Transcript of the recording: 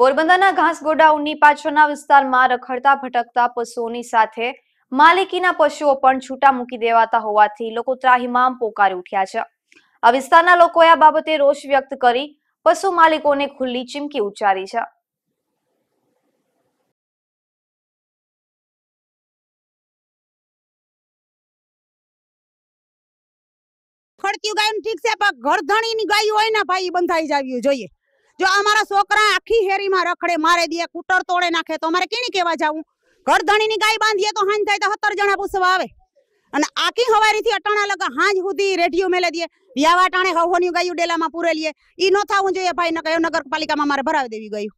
પોરબંદરના ઘાસ ગોડાઉનની પાછળના વિસ્તારમાં રખડતા ભટકતા પશુઓની સાથે માલિકીના પશુઓ પણ છૂટા મૂકી દેવાતા હોવાથી લોકો ત્રાહિમામ પોકારી ઉઠ્યા છે આ વિસ્તારના લોકોએ આ બાબતે રોષ વ્યક્ત કરી પશુ માલિકોને ખુલ્લી ચીમકી ઉચ્ચારી છે ખડકી ગાય ઠીક છે પણ ઘર ધણીની ગાય હોય ને ભાઈ બંધાઈ જવી જોઈએ જો અમારા છોકરા આખી હેરીમાં રખડે મારે દે કુટર તોડે નાખે તો અમારે કેની કેવા જાવું ઘર ધણીની ગાય બાંધીએ તો હાંજ થાય તો સત્તર જણા પૂછવા આવે અને આખી થી અટાણા લગા હાંજ સુધી રેડિયો મેલે દે વ્યાવા ટાણે હવોની ગાયું ડેલામાં પૂરેલીએ ઈ ન થવું જોઈએ ભાઈ નગર નગરપાલિકામાં મારે ભરાવી દેવી ગયું